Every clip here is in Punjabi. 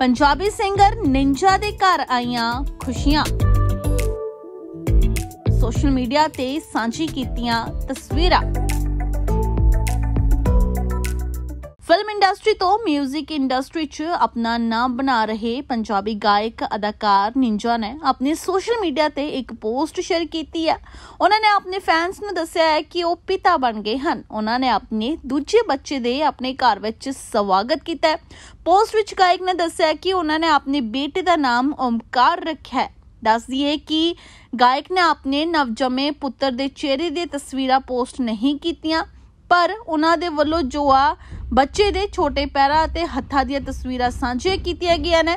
ਪੰਜਾਬੀ ਸਿੰਗਰ ਨਿੰਜਾ ਦੇ ਘਰ ਆਈਆਂ ਖੁਸ਼ੀਆਂ ਸੋਸ਼ਲ ਮੀਡੀਆ ਤੇ ਸਾਂਝੀ ਕੀਤੀਆਂ ਤਸਵੀਰਾਂ ਫਿਲਮ ਇੰਡਸਟਰੀ ਤੋਂ 뮤직 ਇੰਡਸਟਰੀ 'ਚ ਆਪਣਾ ਨਾਮ ਬਣਾ ਰਹੇ ਪੰਜਾਬੀ ਗਾਇਕ ਅਦਾਕਾਰ ਨਿੰਜਾ ਨੇ ਆਪਣੇ ਸੋਸ਼ਲ ਮੀਡੀਆ ਤੇ ਇੱਕ ਪੋਸਟ ਸ਼ੇਅਰ ਕੀਤੀ ਹੈ ਉਹਨਾਂ ਨੇ ਆਪਣੇ ਫੈਨਸ ਨੂੰ ਦੱਸਿਆ ਹੈ ਕਿ ਉਹ ਪਿਤਾ ਬਣ ਗਏ ਹਨ ਉਹਨਾਂ ਨੇ ਆਪਣੇ ਦੂਜੇ ਬੱਚੇ ਦੇ ਆਪਣੇ ਘਰ ਵਿੱਚ ਸਵਾਗਤ ਕੀਤਾ ਪੋਸਟ ਵਿੱਚ ਗਾਇਕ ਨੇ ਦੱਸਿਆ ਕਿ ਉਹਨਾਂ ਨੇ ਆਪਣੇ ਬੇਟੇ ਦਾ ਨਾਮ ਓਮਕਾਰ ਰੱਖਿਆ ਹੈ ਦੱਸ ਦਈਏ ਕਿ ਗਾਇਕ ਨੇ ਆਪਣੇ ਨਵਜੰਮੇ ਪੁੱਤਰ ਦੇ ਚਿਹਰੇ ਦੀ ਤਸਵੀਰਾਂ ਪੋਸਟ ਨਹੀਂ ਕੀਤੀਆਂ ਪਰ ਉਹਨਾਂ ਦੇ ਵੱਲੋਂ ਜੋ ਆ ਬੱਚੇ ਦੇ ਛੋਟੇ ਪੈਰਾਂ ਅਤੇ ਹੱਥਾਂ ਦੀਆਂ ਤਸਵੀਰਾਂ ਸਾਂਝੀਆਂ ਕੀਤੀਆਂ ਗਈਆਂ ਨੇ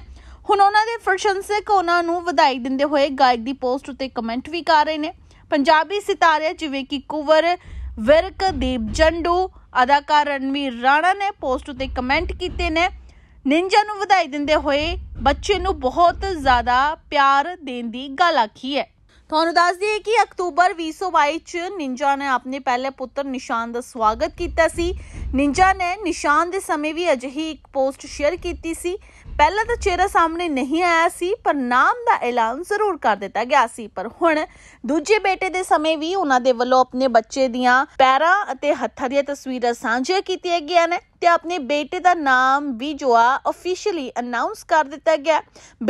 ਹੁਣ ਉਹਨਾਂ ਦੇ ਪ੍ਰਸ਼ੰਸਕ ਉਹਨਾਂ ਨੂੰ ਵਧਾਈ ਦਿੰਦੇ ਹੋਏ ਗਾਇਕ ਦੀ ਪੋਸਟ ਉੱਤੇ ਕਮੈਂਟ ਵੀ ਕਰ ਰਹੇ ਨੇ ਪੰਜਾਬੀ ਸਿਤਾਰੇ ਜਿਵੇਂ ਕਿ ਕੁਵਰ ਵਿਰਕ ਦੀਪ ਜੰਡੂ ਅਦਾਕਾਰ ਰਣਵੀਰ ਰਾਣਾ ਨੇ ਪੋਸਟ ਉੱਤੇ ਕਮੈਂਟ ਕੀਤੇ ਨੇ ਨਿੰਜਾ ਨੂੰ ਵਧਾਈ ਦਿੰਦੇ ਹੋਏ ਬੱਚੇ ਨੂੰ ਬਹੁਤ ਜ਼ਿਆਦਾ ਪਿਆਰ ਦੇਣ ਦੀ ਗੱਲ ਆਖੀ ਹੈ ਤੁਹਾਨੂੰ ਦੱਸ ਦਈਏ ਕਿ ਅਕਤੂਬਰ 2022 ਚ ਨਿੰਜਾ ਨੇ ਆਪਣੇ ਪਹਿਲੇ ਪੁੱਤਰ ਨਿਸ਼ਾਨ ਦਾ ਸਵਾਗਤ ਕੀਤਾ ਸੀ ਨਿੰਜਾ ਨੇ ਨਿਸ਼ਾਨ ਦੇ ਸਮੇਂ ਵੀ ਅਜਿਹੀ ਇੱਕ ਪੋਸਟ ਸ਼ੇਅਰ ਕੀਤੀ ਸੀ ਪਹਿਲਾਂ ਤਾਂ ਚਿਹਰਾ ਸਾਹਮਣੇ ਨਹੀਂ ਆਇਆ ਸੀ ਪਰ ਨਾਮ ਦਾ ਐਲਾਨ ਜ਼ਰੂਰ ਕਰ ਦਿੱਤਾ ਗਿਆ ਸੀ ਪਰ ਹੁਣ ਦੂਜੇ ਬੇਟੇ ਦੇ ਸਮੇਂ ਵੀ ਉਹਨਾਂ ਦੇ ਵੱਲੋਂ ਆਪਣੇ ਬੱਚੇ ਦੀਆਂ ਪੈਰਾਂ ਅਤੇ ਹੱਥਾਂ ਦੀਆਂ ਤਸਵੀਰਾਂ ਸਾਂਝੀਆਂ ਕੀਤੀਆਂ ਗਿਆ ਨੇ ਤੇ ਆਪਣੇ ਬੇਟੇ ਦਾ ਨਾਮ ਵੀ ਜੋ ਆ ਅਫੀਸ਼ੀਅਲੀ ਅਨਾਉਂਸ ਕਰ ਦਿੱਤਾ ਗਿਆ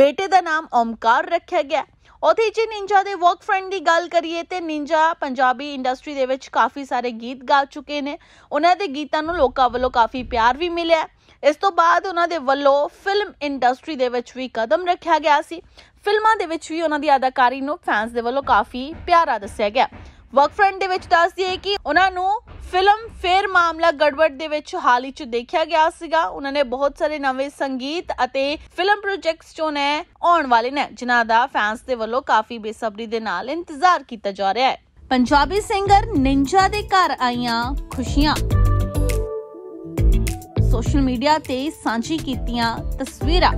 ਬੇਟੇ ਦਾ ਨਾਮ ਓਮਕਾਰ ਰੱਖਿਆ ਗਿਆ ਉਥੇ ਜੀ ਨਿੰਜਾ ਦੇ ਵਰਕ ਫਰੈਂਡ ਦੀ ਗੱਲ ਕਰੀਏ ਤੇ ਨਿੰਜਾ ਪੰਜਾਬੀ ਇੰਡਸਟਰੀ ਦੇ ਵਿੱਚ ਕਾਫੀ ਸਾਰੇ ਗੀਤ ਗਾ ਚੁੱਕੇ ਨੇ ਉਹਨਾਂ ਦੇ ਗੀਤਾਂ ਨੂੰ ਲੋਕਾਂ ਵੱਲੋਂ ਕਾਫੀ ਪਿਆਰ ਵੀ ਮਿਲਿਆ ਇਸ ਤੋਂ ਬਾਅਦ ਉਹਨਾਂ ਦੇ ਵੱਲੋਂ ਫਿਲਮ ਇੰਡਸਟਰੀ ਦੇ ਵਿੱਚ ਵੀ ਕਦਮ ਰੱਖਿਆ ਗਿਆ ਸੀ ਫਿਲਮਾਂ ਦੇ ਵਿੱਚ ਵੀ ਉਹਨਾਂ ਦੀ ਅਦਾਕਾਰੀ ਨੂੰ ਫੈਨਸ ਦੇ ਵੱਲੋਂ ਕਾਫੀ ਪਿਆਰਾ ਦੱਸਿਆ ਗਿਆ ਵਰਕ ਫਰੈਂਡ ਦੇ ਵਿੱਚ ਦੱਸਦੀ ਹੈ ਕਿ ਉਹਨਾਂ ਨੂੰ ਫਿਲਮ ਫੇਰ ਮਾਮਲਾ ਗੜਬੜ ਦੇ ਵਿੱਚ ਹਾਲ ਹੀ ਚ ਦੇਖਿਆ ਗਿਆ ਸੀਗਾ ਉਹਨਾਂ ਨੇ ਬਹੁਤ ਸਾਰੇ ਨਵੇਂ ਸੰਗੀਤ ਅਤੇ ਫਿਲਮ ਪ੍ਰੋਜੈਕਟਸ ਚੋਂ ਨੇ ਆਉਣ ਵਾਲੇ ਨੇ ਜਿਨ੍ਹਾਂ ਦਾ ਫੈਨਸ ਦੇ ਵੱਲੋਂ ਕਾਫੀ ਬੇਸਬਰੀ ਦੇ ਨਾਲ ਇੰਤਜ਼ਾਰ ਕੀਤਾ ਜਾ ਰਿਹਾ ਹੈ ਪੰਜਾਬੀ ਸਿੰਗਰ ਨਿੰਜਾ ਦੇ ਘਰ ਆਈਆਂ ਖੁਸ਼ੀਆਂ ਸੋਸ਼ਲ ਮੀਡੀਆ ਤੇ ਸਾਂਝੀ ਕੀਤੀਆਂ ਤਸਵੀਰਾਂ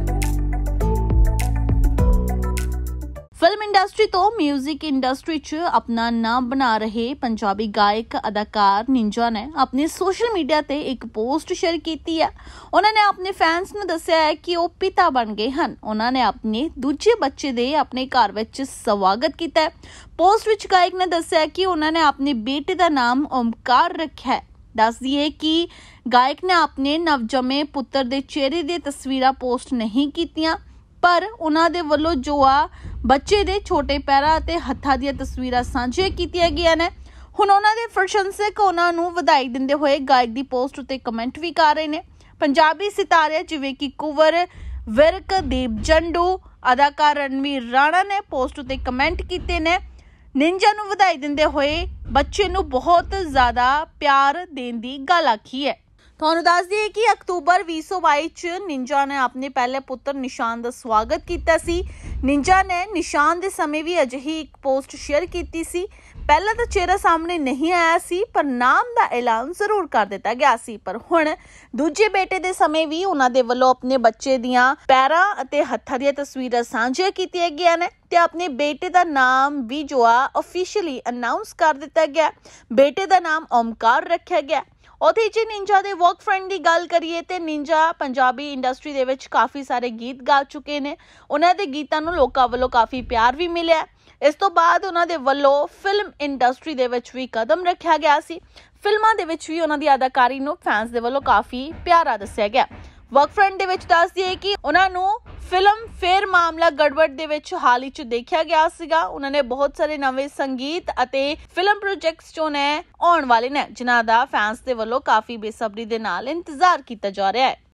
ਫਿਲਮ ਇੰਡਸਟਰੀ ਤੋਂ 뮤직 ਇੰਡਸਟਰੀ 'ਚ ਆਪਣਾ ਨਾਮ ਬਣਾ ਰਹੇ ਪੰਜਾਬੀ ਗਾਇਕ ਅਦਾਕਾਰ ਨਿੰਜਾ ਨੇ ਆਪਣੇ ਸੋਸ਼ਲ ਮੀਡੀਆ ਤੇ ਇੱਕ ਪੋਸਟ ਸ਼ੇਅਰ ਕੀਤੀ ਹੈ ਉਹਨਾਂ ਨੇ ਆਪਣੇ ਫੈਨਸ ਨੂੰ ਦੱਸਿਆ ਹੈ ਕਿ ਉਹ ਪਿਤਾ ਬਣ ਗਏ ਹਨ ਉਹਨਾਂ ਨੇ ਆਪਣੇ ਦੂਜੇ ਬੱਚੇ ਦੇ ਆਪਣੇ ਘਰ ਵਿੱਚ ਸਵਾਗਤ ਕੀਤਾ ਹੈ ਪੋਸਟ ਵਿੱਚ ਗਾਇਕ ਨੇ ਦੱਸਿਆ ਕਿ ਉਹਨਾਂ ਨੇ ਆਪਣੇ ਬੇਟੇ ਦਾ ਨਾਮ ਓਮਕਾਰ ਰੱਖਿਆ ਹੈ ਦੱਸ ਦਈਏ ਕਿ ਗਾਇਕ ਨੇ ਆਪਣੇ ਨਵਜੰਮੇ ਪੁੱਤਰ ਦੇ ਚਿਹਰੇ ਦੀਆਂ ਤਸਵੀਰਾਂ ਪੋਸਟ ਨਹੀਂ ਕੀਤੀਆਂ ਪਰ ਉਹਨਾਂ ਦੇ ਵੱਲੋਂ ਜੋ ਆ ਬੱਚੇ ਦੇ ਛੋਟੇ ਪੈਰਾਂ ਅਤੇ ਹੱਥਾਂ ਦੀਆਂ ਤਸਵੀਰਾਂ ਸਾਂਝੀਆਂ ਕੀਤੀਆਂ ਗਈਆਂ ਨੇ ਹੁਣ ਉਹਨਾਂ ਦੇ ਪ੍ਰਸ਼ੰਸਕ ਉਹਨਾਂ ਨੂੰ ਵਧਾਈ ਦਿੰਦੇ ਹੋਏ ਗਾਇਕ ਦੀ ਪੋਸਟ ਉੱਤੇ ਕਮੈਂਟ ਵੀ ਕਰ ਰਹੇ ਨੇ ਪੰਜਾਬੀ ਸਿਤਾਰੇ ਜਿਵੇਂ ਕਿ ਕੁਵਰ ਵਿਰਕ ਦੀਪ ਜੰਡੂ ਅਦਾਕਾਰ ਰਣਵੀਰ ਰਾਣਾ ਨੇ ਪੋਸਟ ਉੱਤੇ ਕਮੈਂਟ ਕੀਤੇ ਨੇ ਨਿੰਜਾ ਨੂੰ ਵਧਾਈ ਦਿੰਦੇ ਹੋਏ ਬੱਚੇ ਨੂੰ ਬਹੁਤ ਜ਼ਿਆਦਾ ਪਿਆਰ ਦੇਣ ਦੀ ਗੱਲ ਆਖੀ ਹੈ ਤੁਹਾਨੂੰ ਦੱਸ ਦਈਏ ਕਿ ਅਕਤੂਬਰ 2022 ਚ ਨਿੰਜਾ ਨੇ ਆਪਣੇ ਪਹਿਲੇ ਪੁੱਤਰ ਨਿਸ਼ਾਨ ਦਾ ਸਵਾਗਤ ਕੀਤਾ ਸੀ ਨਿੰਜਾ ਨੇ ਨਿਸ਼ਾਨ ਦੇ ਸਮੇਂ ਵੀ ਅਜਿਹੀ ਇੱਕ ਪੋਸਟ ਸ਼ੇਅਰ ਕੀਤੀ ਸੀ ਪਹਿਲਾਂ ਤਾਂ ਚਿਹਰਾ ਸਾਹਮਣੇ ਨਹੀਂ ਆਇਆ ਸੀ ਪਰ ਨਾਮ ਦਾ ਐਲਾਨ ਜ਼ਰੂਰ ਕਰ ਦਿੱਤਾ ਗਿਆ ਸੀ ਪਰ ਹੁਣ ਦੂਜੇ ਬੇਟੇ ਦੇ ਸਮੇਂ ਵੀ ਉਹਨਾਂ ਦੇ ਵੱਲੋਂ ਆਪਣੇ ਬੱਚੇ ਦੀਆਂ ਪੈਰਾਂ ਅਤੇ ਹੱਥਾਂ ਦੀਆਂ ਤਸਵੀਰਾਂ ਸਾਂਝੀਆਂ ਕੀਤੀਆਂ ਗਈਆਂ ਨੇ ਤੇ ਆਪਣੇ ਬੇਟੇ ਦਾ ਨਾਮ ਵੀ ਜੋ ਆ ਅਫੀਸ਼ੀਅਲੀ ਅਨਾਉਂਸ ਕਰ ਦਿੱਤਾ ਗਿਆ ਬੇਟੇ ਦਾ ਨਾਮ ਓਮਕਾਰ ਰੱਖਿਆ ਗਿਆ ਉਥੇ ਜੀ ਨਿੰਜਾ ਦੇ ਵਰਕ ਫਰੈਂਡ ਦੀ ਗੱਲ ਕਰੀਏ ਤੇ ਨਿੰਜਾ ਪੰਜਾਬੀ ਇੰਡਸਟਰੀ ਦੇ ਵਿੱਚ ਕਾਫੀ ਸਾਰੇ ਗੀਤ ਗਾ ਚੁੱਕੇ ਨੇ ਉਹਨਾਂ ਦੇ ਗੀਤਾਂ ਨੂੰ ਲੋਕਾਂ ਵੱਲੋਂ ਕਾਫੀ ਪਿਆਰ ਵੀ ਮਿਲਿਆ ਇਸ ਤੋਂ ਬਾਅਦ ਉਹਨਾਂ ਦੇ ਵੱਲੋਂ ਫਿਲਮ ਇੰਡਸਟਰੀ ਦੇ ਵਿੱਚ ਵੀ ਕਦਮ ਰੱਖਿਆ ਗਿਆ ਸੀ ਫਿਲਮਾਂ ਦੇ ਵਿੱਚ ਵੀ ਉਹਨਾਂ ਦੀ ਅਦਾਕਾਰੀ ਨੂੰ ਫੈਨਸ ਦੇ ਵੱਲੋਂ ਕਾਫੀ ਪਿਆਰਾ ਦੱਸਿਆ ਗਿਆ ਵਰਕ ਫਰੈਂਡ ਦੇ ਵਿੱਚ ਦੱਸਦੀ ਹੈ ਕਿ ਉਹਨਾਂ ਨੂੰ ਫਿਲਮ ਫੇਰ ਮਾਮਲਾ ਗੜਬੜ ਦੇ ਵਿੱਚ ਹਾਲ ਹੀ ਚ ਦੇਖਿਆ ਗਿਆ ਸੀਗਾ ਉਹਨਾਂ ਨੇ ਬਹੁਤ ਸਾਰੇ ਨਵੇਂ ਸੰਗੀਤ ਅਤੇ ਫਿਲਮ ਪ੍ਰੋਜੈਕਟਸ ਚੋਂ ਨੇ ਆਉਣ ਵਾਲੇ ਨੇ ਜਿਨ੍ਹਾਂ ਦਾ ਫੈਨਸ ਦੇ ਵੱਲੋਂ ਕਾਫੀ ਬੇਸਬਰੀ ਦੇ ਨਾਲ ਇੰਤਜ਼ਾਰ ਕੀਤਾ ਜਾ ਰਿਹਾ ਹੈ